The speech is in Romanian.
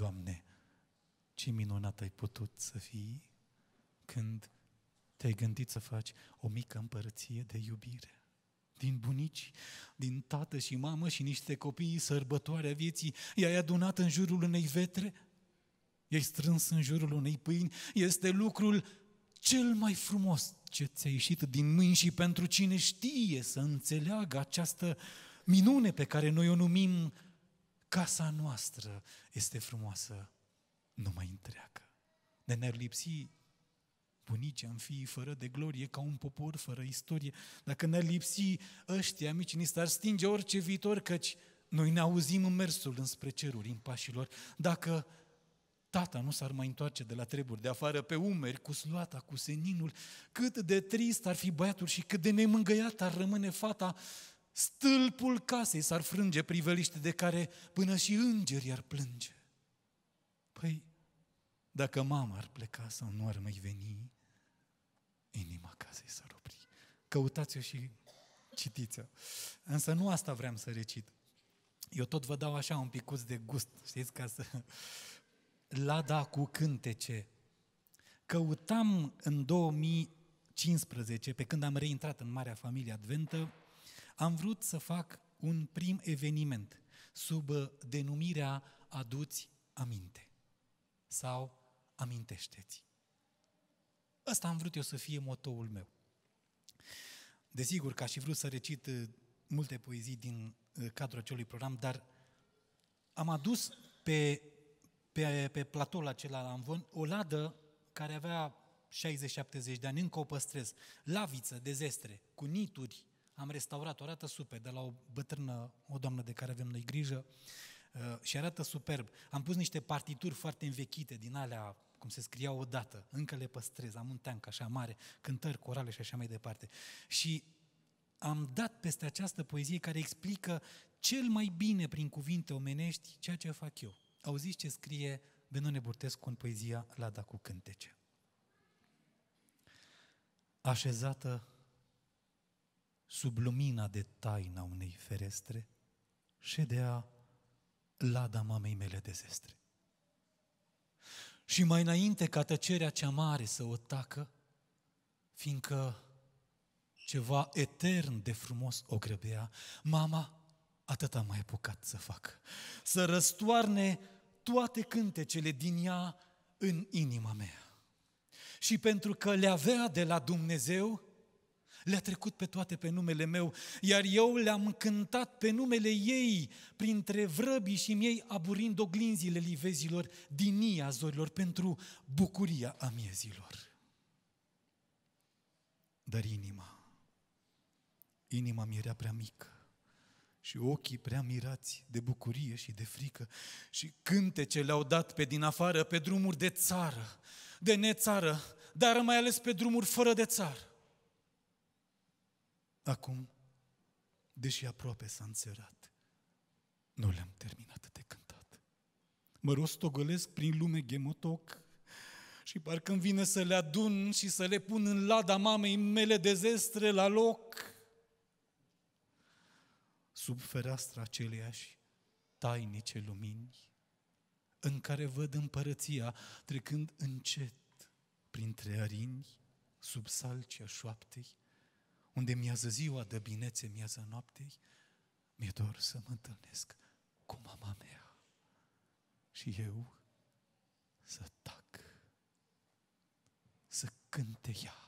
Doamne, ce minunat ai putut să fii când te-ai gândit să faci o mică împărăție de iubire. Din bunici, din tată și mamă și niște copii, sărbătoarea vieții, i-ai adunat în jurul unei vetre, i-ai strâns în jurul unei pâini, este lucrul cel mai frumos ce ți-a ieșit din mâini și pentru cine știe să înțeleagă această minune pe care noi o numim Casa noastră este frumoasă numai întreagă. De ne-ar lipsi bunici, am fi fără de glorie, ca un popor fără istorie. Dacă ne-ar lipsi ăștia mici, ni s-ar stinge orice viitor, căci noi ne auzim în mersul înspre ceruri, în pașilor. Dacă tata nu s-ar mai întoarce de la treburi de afară pe umeri, cu sluata, cu seninul, cât de trist ar fi băiatul și cât de nemângăiat ar rămâne fata Stâlpul casei s-ar frânge priveliște de care până și îngeri ar plânge. Păi, dacă mama ar pleca sau nu ar mai veni, inima casei s-ar opri. Căutați-o și citiți-o. Însă nu asta vreau să recit. Eu tot vă dau așa un picuț de gust, știți, ca să... Lada cu cântece. Căutam în 2015, pe când am reintrat în Marea Familie Adventă, am vrut să fac un prim eveniment sub uh, denumirea Aduți aminte sau Amintește-ți. Ăsta am vrut eu să fie motoul meu. Desigur că aș fi vrut să recit uh, multe poezii din uh, cadrul acelui program, dar am adus pe, pe, pe platoul acela Amvon o ladă care avea 60-70 de ani, încă o păstrez, laviță de zestre, cu nituri am restaurat-o, arată super, de la o bătrână, o doamnă de care avem noi grijă, uh, și arată superb. Am pus niște partituri foarte învechite din alea cum se scriau odată, încă le păstrez, am un teanc așa mare, cântări, corale și așa mai departe. Și am dat peste această poezie care explică cel mai bine prin cuvinte omenești ceea ce fac eu. Auziți ce scrie Benone Burtescu în poezia Lada cu cântece. Așezată sub lumina de taina unei ferestre, ședea lada mamei mele de zestre. Și mai înainte ca tăcerea cea mare să o tacă, fiindcă ceva etern de frumos o grăbea, mama atât a mai apucat să facă, să răstoarne toate cântecele din ea în inima mea. Și pentru că le avea de la Dumnezeu, le-a trecut pe toate pe numele meu, iar eu le-am cântat pe numele ei, printre vrăbii și miei, aburind oglinzile livezilor, ia zorilor, pentru bucuria amiezilor. Dar inima, inima mi era prea mică și ochii prea mirați de bucurie și de frică și cântece le-au dat pe din afară, pe drumuri de țară, de nețară, dar mai ales pe drumuri fără de țară. Acum, deși aproape s-a înțerat, nu le-am terminat de cântat. Mă rostogălesc prin lume gemotoc și parcă îmi vine să le adun și să le pun în lada mamei mele de zestre la loc. Sub fereastra aceleiași tainice lumini, în care văd împărăția trecând încet printre arini, sub salcia șoaptei, unde miază ziua de binețe, miază noaptei, mi-e dor să mă întâlnesc cu mama mea. Și eu să tac, să cânte ea.